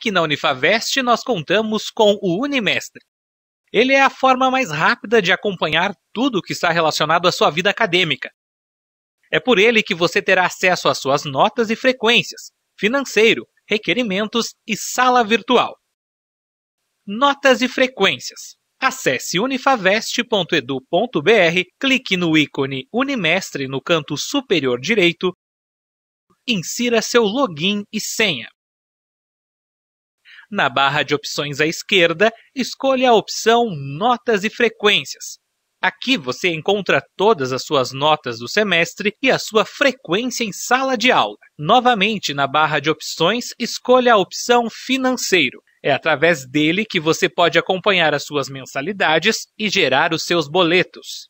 Aqui na Unifavest nós contamos com o Unimestre. Ele é a forma mais rápida de acompanhar tudo o que está relacionado à sua vida acadêmica. É por ele que você terá acesso às suas notas e frequências, financeiro, requerimentos e sala virtual. Notas e frequências. Acesse unifavest.edu.br, clique no ícone Unimestre no canto superior direito, insira seu login e senha. Na barra de opções à esquerda, escolha a opção Notas e Frequências. Aqui você encontra todas as suas notas do semestre e a sua frequência em sala de aula. Novamente, na barra de opções, escolha a opção Financeiro. É através dele que você pode acompanhar as suas mensalidades e gerar os seus boletos.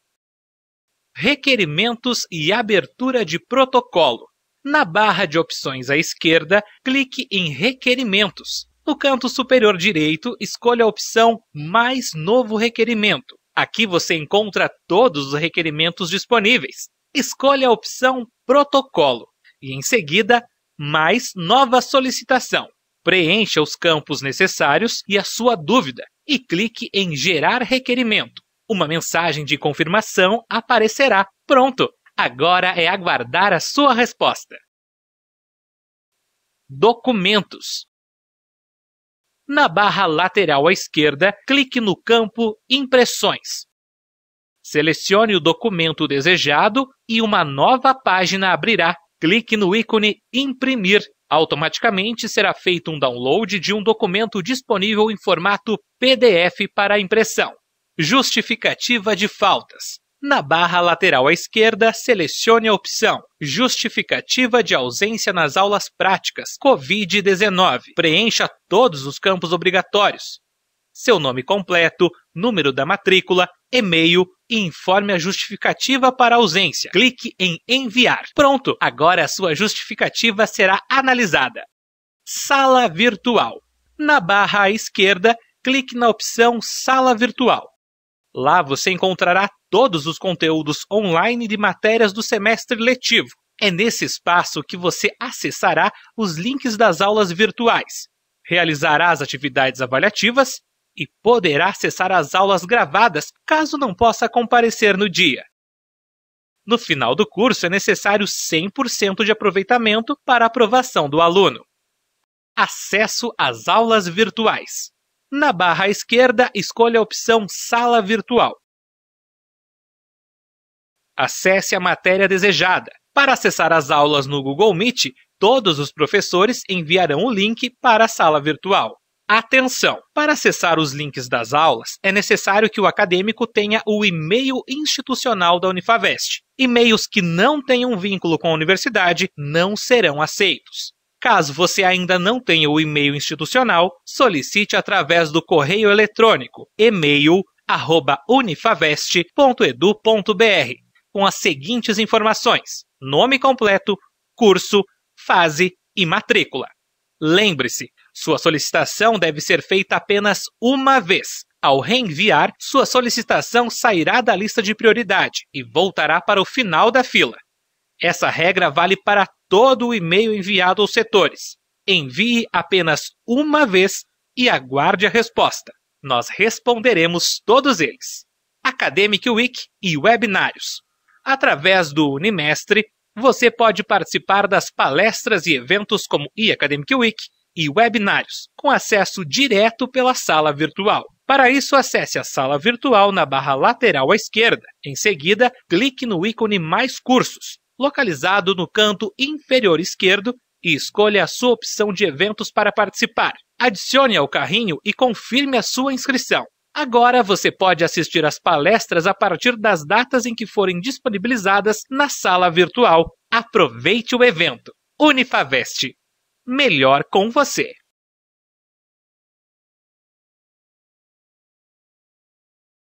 Requerimentos e abertura de protocolo. Na barra de opções à esquerda, clique em Requerimentos. No canto superior direito, escolha a opção Mais Novo Requerimento. Aqui você encontra todos os requerimentos disponíveis. Escolha a opção Protocolo e, em seguida, Mais Nova Solicitação. Preencha os campos necessários e a sua dúvida e clique em Gerar Requerimento. Uma mensagem de confirmação aparecerá. Pronto! Agora é aguardar a sua resposta. Documentos. Na barra lateral à esquerda, clique no campo Impressões. Selecione o documento desejado e uma nova página abrirá. Clique no ícone Imprimir. Automaticamente será feito um download de um documento disponível em formato PDF para impressão. Justificativa de faltas. Na barra lateral à esquerda, selecione a opção Justificativa de ausência nas aulas práticas Covid-19. Preencha todos os campos obrigatórios. Seu nome completo, número da matrícula, e-mail e informe a justificativa para ausência. Clique em Enviar. Pronto! Agora a sua justificativa será analisada. Sala Virtual. Na barra à esquerda, clique na opção Sala Virtual. Lá você encontrará todos os conteúdos online de matérias do semestre letivo. É nesse espaço que você acessará os links das aulas virtuais, realizará as atividades avaliativas e poderá acessar as aulas gravadas caso não possa comparecer no dia. No final do curso é necessário 100% de aproveitamento para aprovação do aluno. Acesso às aulas virtuais. Na barra esquerda, escolha a opção Sala Virtual acesse a matéria desejada. Para acessar as aulas no Google Meet, todos os professores enviarão o link para a sala virtual. Atenção! Para acessar os links das aulas, é necessário que o acadêmico tenha o e-mail institucional da Unifavest. E-mails que não tenham vínculo com a universidade não serão aceitos. Caso você ainda não tenha o e-mail institucional, solicite através do correio eletrônico e-mail@unifavest.edu.br com as seguintes informações: nome completo, curso, fase e matrícula. Lembre-se, sua solicitação deve ser feita apenas uma vez. Ao reenviar, sua solicitação sairá da lista de prioridade e voltará para o final da fila. Essa regra vale para todo o e-mail enviado aos setores. Envie apenas uma vez e aguarde a resposta. Nós responderemos todos eles. Academic Week e webinários. Através do Unimestre, você pode participar das palestras e eventos como eAcademic Week e webinários, com acesso direto pela sala virtual. Para isso, acesse a sala virtual na barra lateral à esquerda. Em seguida, clique no ícone Mais Cursos, localizado no canto inferior esquerdo, e escolha a sua opção de eventos para participar. Adicione ao carrinho e confirme a sua inscrição. Agora você pode assistir às palestras a partir das datas em que forem disponibilizadas na sala virtual. Aproveite o evento. Unifavest. Melhor com você.